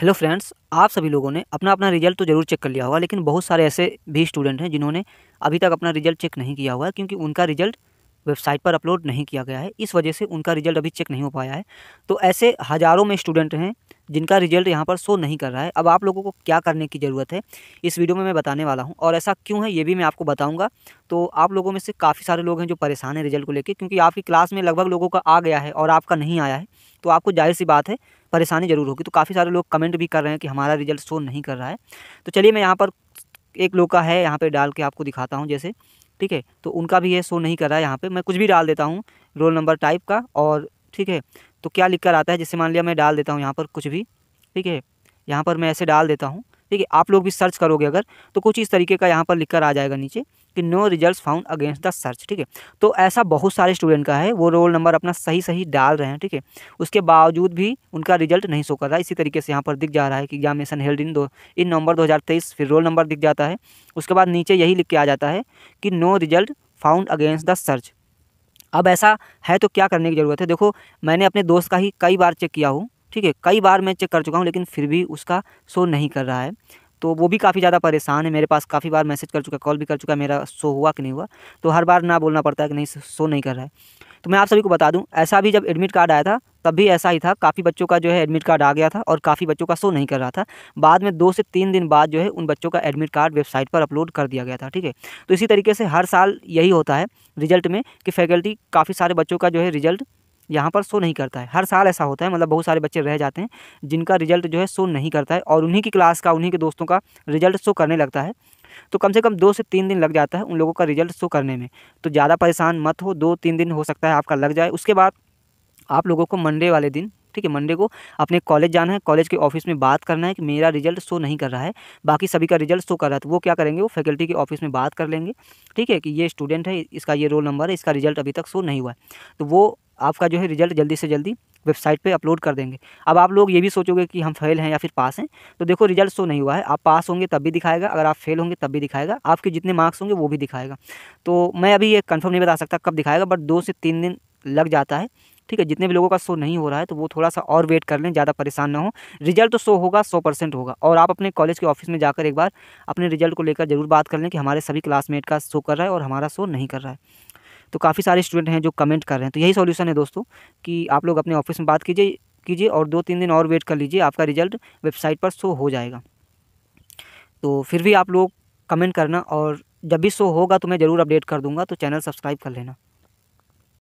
hello friends आप सभी लोगों ने अपना अपना रिजल्ट तो ज़रूर चेक कर लिया होगा लेकिन बहुत सारे ऐसे भी स्टूडेंट हैं जिन्होंने अभी तक अपना रिजल्ट चेक नहीं किया हुआ है क्योंकि उनका रिजल्ट वेबसाइट पर अपलोड नहीं किया गया है इस वजह से उनका रिजल्ट अभी चेक नहीं हो पाया है तो ऐसे हज़ारों में स्टूडेंट हैं जिनका रिजल्ट यहाँ पर शो नहीं कर रहा है अब आप लोगों को क्या करने की ज़रूरत है इस वीडियो में मैं बताने वाला हूँ और ऐसा क्यों है ये भी मैं आपको बताऊँगा तो आप लोगों में से काफ़ी सारे लोग हैं जो परेशान हैं रिजल्ट को लेकर क्योंकि आपकी क्लास में लगभग लोगों का आ गया है और आपका नहीं आया है तो आपको जाहिर सी बात है परेशानी ज़रूर होगी तो काफ़ी सारे लोग कमेंट भी कर रहे हैं कि हमारा रिजल्ट शो नहीं कर रहा है तो चलिए मैं यहाँ पर एक लोग का है यहाँ पर डाल के आपको दिखाता हूँ जैसे ठीक है तो उनका भी ये शो नहीं कर रहा है यहाँ पर मैं कुछ भी डाल देता हूँ रोल नंबर टाइप का और ठीक है तो क्या लिख कर आता है जैसे मान लिया मैं डाल देता हूँ यहाँ पर कुछ भी ठीक है यहाँ पर मैं ऐसे डाल देता हूँ ठीक है आप लोग भी सर्च करोगे अगर तो कुछ इस तरीके का यहाँ पर लिख कर आ जाएगा नीचे कि no result found against the search ठीक है तो ऐसा बहुत सारे स्टूडेंट का है वो रोल नंबर अपना सही सही डाल रहे हैं ठीक है उसके बावजूद भी उनका रिजल्ट नहीं शो कर रहा है इसी तरीके से यहाँ पर दिख जा रहा है कि एग्जामिनेशन हेल्ड इन दो इन नवंबर दो फिर रोल नंबर दिख जाता है उसके बाद नीचे यही लिख के आ जाता है कि no result found against the search अब ऐसा है तो क्या करने की ज़रूरत है देखो मैंने अपने दोस्त का ही कई बार चेक किया हूँ ठीक है कई बार मैं चेक कर चुका हूँ लेकिन फिर भी उसका शो नहीं कर रहा है तो वो भी काफ़ी ज़्यादा परेशान है मेरे पास काफ़ी बार मैसेज कर चुका कॉल भी कर चुका मेरा शो हुआ कि नहीं हुआ तो हर बार ना बोलना पड़ता है कि नहीं शो नहीं कर रहा है तो मैं आप सभी को बता दूं ऐसा भी जब एडमिट कार्ड आया था तब भी ऐसा ही था काफ़ी बच्चों का जो है एडमिट कार्ड आ गया था और काफ़ी बच्चों का शो नहीं कर रहा था बाद में दो से तीन दिन बाद जो है उन बच्चों का एडमिट कार्ड वेबसाइट पर अपलोड कर दिया गया था ठीक है तो इसी तरीके से हर साल यही होता है रिजल्ट में कि फैकल्टी काफ़ी सारे बच्चों का जो है रिजल्ट यहाँ पर शो नहीं करता है हर साल ऐसा होता है मतलब बहुत सारे बच्चे रह जाते हैं जिनका रिजल्ट जो है शो नहीं करता है और उन्हीं की क्लास का उन्हीं के दोस्तों का रिजल्ट शो करने लगता है तो कम से कम दो से तीन दिन लग जाता है उन लोगों का रिजल्ट शो करने में तो ज़्यादा परेशान मत हो दो तीन दिन हो सकता है आपका लग जाए उसके बाद आप लोगों को मंडे वाले दिन ठीक है मंडे को अपने कॉलेज जाना है कॉलेज के ऑफिस में बात करना है कि मेरा रिजल्ट शो नहीं कर रहा है बाकी सभी का रिजल्ट शो कर रहा है तो वो क्या करेंगे वो फैकल्टी के ऑफिस में बात कर लेंगे ठीक है कि ये स्टूडेंट है इसका ये रोल नंबर है इसका रिजल्ट अभी तक शो नहीं हुआ है तो वो आपका जो है रिजल्ट जल्दी से जल्दी वेबसाइट पे अपलोड कर देंगे अब आप लोग ये भी सोचोगे कि हम फेल हैं या फिर पास हैं तो देखो रिजल्ट शो नहीं हुआ है आप पास होंगे तब भी दिखाएगा अगर आप फेल होंगे तब भी दिखाएगा आपके जितने मार्क्स होंगे वो भी दिखाएगा तो मैं अभी ये कंफर्म नहीं बता सकता कब दिखाएगा बट दो से तीन दिन लग जाता है ठीक है जितने भी लोगों का शो नहीं हो रहा है तो वो थोड़ा सा और वेट कर लें ज़्यादा परेशान ना हो रिजल्ट तो शो होगा सौ परसेंट होगा और आप अपने कॉलेज के ऑफिस में जाकर एक बार अपने रिजल्ट को लेकर जरूर बात कर लें कि हमारे सभी क्लासमेट का शो कर रहा है और हमारा शो नहीं कर रहा है तो काफ़ी सारे स्टूडेंट हैं जो कमेंट कर रहे हैं तो यही सोल्यूशन है दोस्तों कि आप लोग अपने ऑफिस में बात कीजिए कीजिए और दो तीन दिन और वेट कर लीजिए आपका रिजल्ट वेबसाइट पर शो हो जाएगा तो फिर भी आप लोग कमेंट करना और जब भी शो होगा तो मैं ज़रूर अपडेट कर दूंगा तो चैनल सब्सक्राइब कर लेना